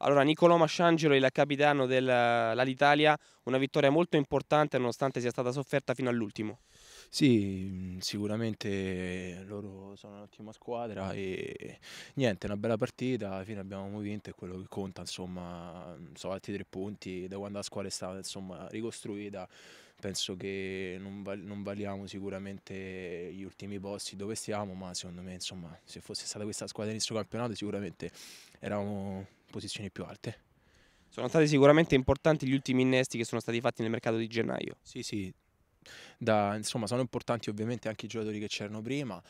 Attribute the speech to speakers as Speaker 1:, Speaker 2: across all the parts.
Speaker 1: Allora, Nicolò Masciangelo, il capitano dell'Italia, eh, una vittoria molto importante nonostante sia stata sofferta fino all'ultimo.
Speaker 2: Sì, mm, sicuramente eh, loro sono un'ottima squadra e niente, una bella partita, alla fine abbiamo vinto, è quello che conta, insomma, mm, sono altri tre punti da quando la squadra è stata insomma, ricostruita, penso che non, val non, valiamo sicuramente gli ultimi posti dove stiamo, ma secondo me insomma, se fosse stata questa squadra all'inizio campionato sicuramente eravamo posizioni più alte. Sono stati sicuramente importanti gli ultimi innesti che sono stati fatti nel mercato di gennaio. Sì, sì. Da, insomma, sono importanti ovviamente anche i giocatori che c'erano prima,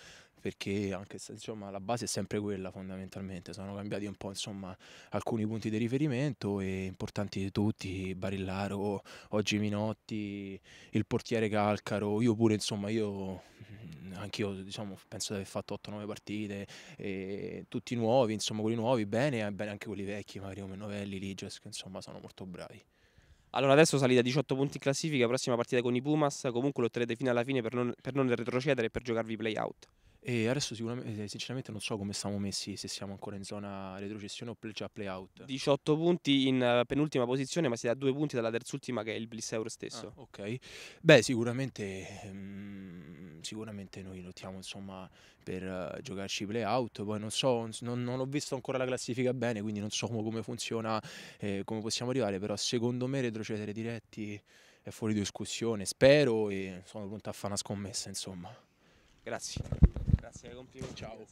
Speaker 2: perché anche se, insomma, la base è sempre quella fondamentalmente, sono cambiati un po' insomma, alcuni punti di riferimento e importanti tutti, Barillaro, oggi Minotti, il portiere Calcaro, io pure insomma io anch'io diciamo, penso di aver fatto 8-9 partite, tutti nuovi, insomma quelli nuovi bene eh, bene anche quelli vecchi, magari come Novelli, Liges, che insomma sono molto bravi.
Speaker 1: Allora adesso salita 18 punti in classifica, prossima partita con i Pumas, comunque lotterete fino alla fine per non, per non retrocedere e per giocarvi play out.
Speaker 2: E adesso eh, sinceramente non so come siamo messi, se siamo ancora in zona retrocessione o già play out.
Speaker 1: 18 punti in eh, penultima posizione, ma siete a due punti dalla terzultima che è il Bliss Euro stesso. Ah, ok,
Speaker 2: beh sicuramente... Um Ehm, sicuramente noi lottiamo insomma, per eh, giocarci i playout, poi non so, non, non, ho visto ancora la classifica bene, quindi non so come funziona, eh, come possiamo arrivare, però secondo me retrocedere diretti è fuori discussione, spero e sono pronto a fare una scommessa insomma.
Speaker 1: Grazie. Grazie, complimenti. Ciao.